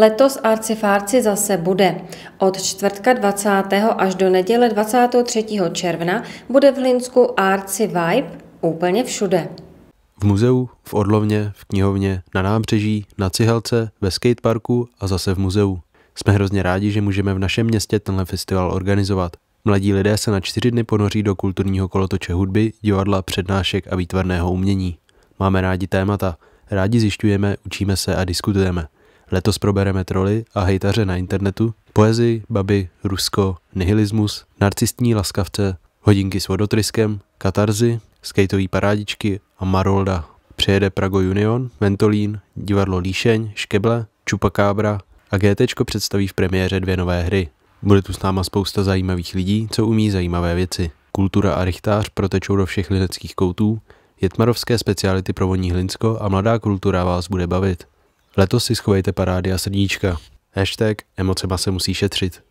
Letos Arci Fárci zase bude. Od čtvrtka 20. až do neděle 23. června bude v Hlinsku Arci Vibe úplně všude. V muzeu, v Orlovně, v knihovně, na nábřeží, na Cihelce, ve skateparku a zase v muzeu. Jsme hrozně rádi, že můžeme v našem městě tenhle festival organizovat. Mladí lidé se na čtyři dny ponoří do kulturního kolotoče hudby, divadla, přednášek a výtvarného umění. Máme rádi témata, rádi zjišťujeme, učíme se a diskutujeme. Letos probereme troly a hejtaře na internetu, poezii, baby, Rusko, nihilismus, narcistní laskavce, hodinky s vodotryskem, katarzy, skateový parádičky a Marolda. Přijede Prago Union, Ventolín, divadlo Líšeň, Škeble, Čupakábra a GT představí v premiéře dvě nové hry. Bude tu s náma spousta zajímavých lidí, co umí zajímavé věci. Kultura a rychtář protečou do všech lideckých koutů, Jetmarovské speciality provoní Hlinsko a mladá kultura vás bude bavit. Letos si schovejte parády a srdíčka. Hashtag emocema se musí šetřit.